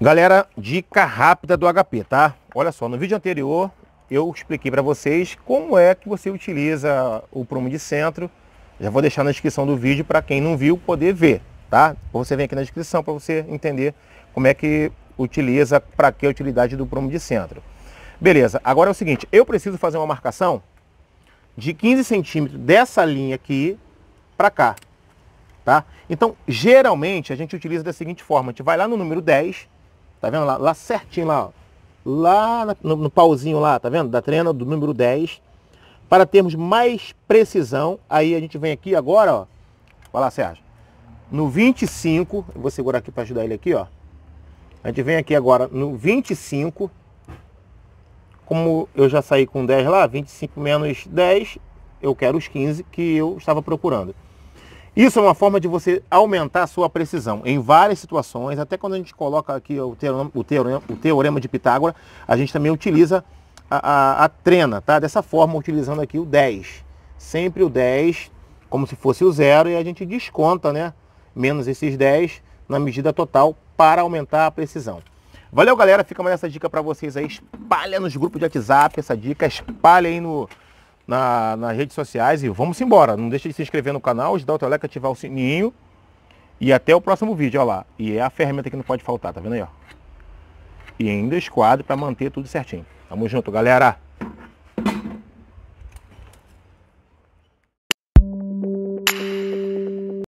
Galera, dica rápida do HP, tá? Olha só, no vídeo anterior eu expliquei para vocês como é que você utiliza o prumo de centro. Já vou deixar na descrição do vídeo para quem não viu poder ver, tá? Então você vem aqui na descrição para você entender como é que utiliza, para que a utilidade do prumo de centro. Beleza, agora é o seguinte, eu preciso fazer uma marcação de 15 centímetros dessa linha aqui para cá, tá? Então, geralmente a gente utiliza da seguinte forma, a gente vai lá no número 10 Tá vendo lá? Lá certinho lá, ó. Lá no, no pauzinho lá, tá vendo? Da trena do número 10. Para termos mais precisão, aí a gente vem aqui agora, ó. Olha lá, Sérgio. No 25, vou segurar aqui para ajudar ele aqui, ó. A gente vem aqui agora no 25. Como eu já saí com 10 lá, 25 menos 10, eu quero os 15 que eu estava procurando. Isso é uma forma de você aumentar a sua precisão em várias situações, até quando a gente coloca aqui o teorema, o teorema, o teorema de Pitágoras, a gente também utiliza a, a, a, trena, tá? Dessa forma, utilizando aqui o 10. Sempre o 10, como se fosse o zero, e a gente desconta, né? Menos esses 10 na medida total para aumentar a precisão. Valeu, galera. Fica mais essa dica para vocês aí. Espalha nos grupos de WhatsApp essa dica. Espalha aí no, na, nas redes sociais e vamos embora. Não deixe de se inscrever no canal, de dar o teu like, ativar o sininho. E até o próximo vídeo, olha lá. E é a ferramenta que não pode faltar, tá vendo aí, ó? E ainda esquadro para manter tudo certinho. Tamo junto, galera!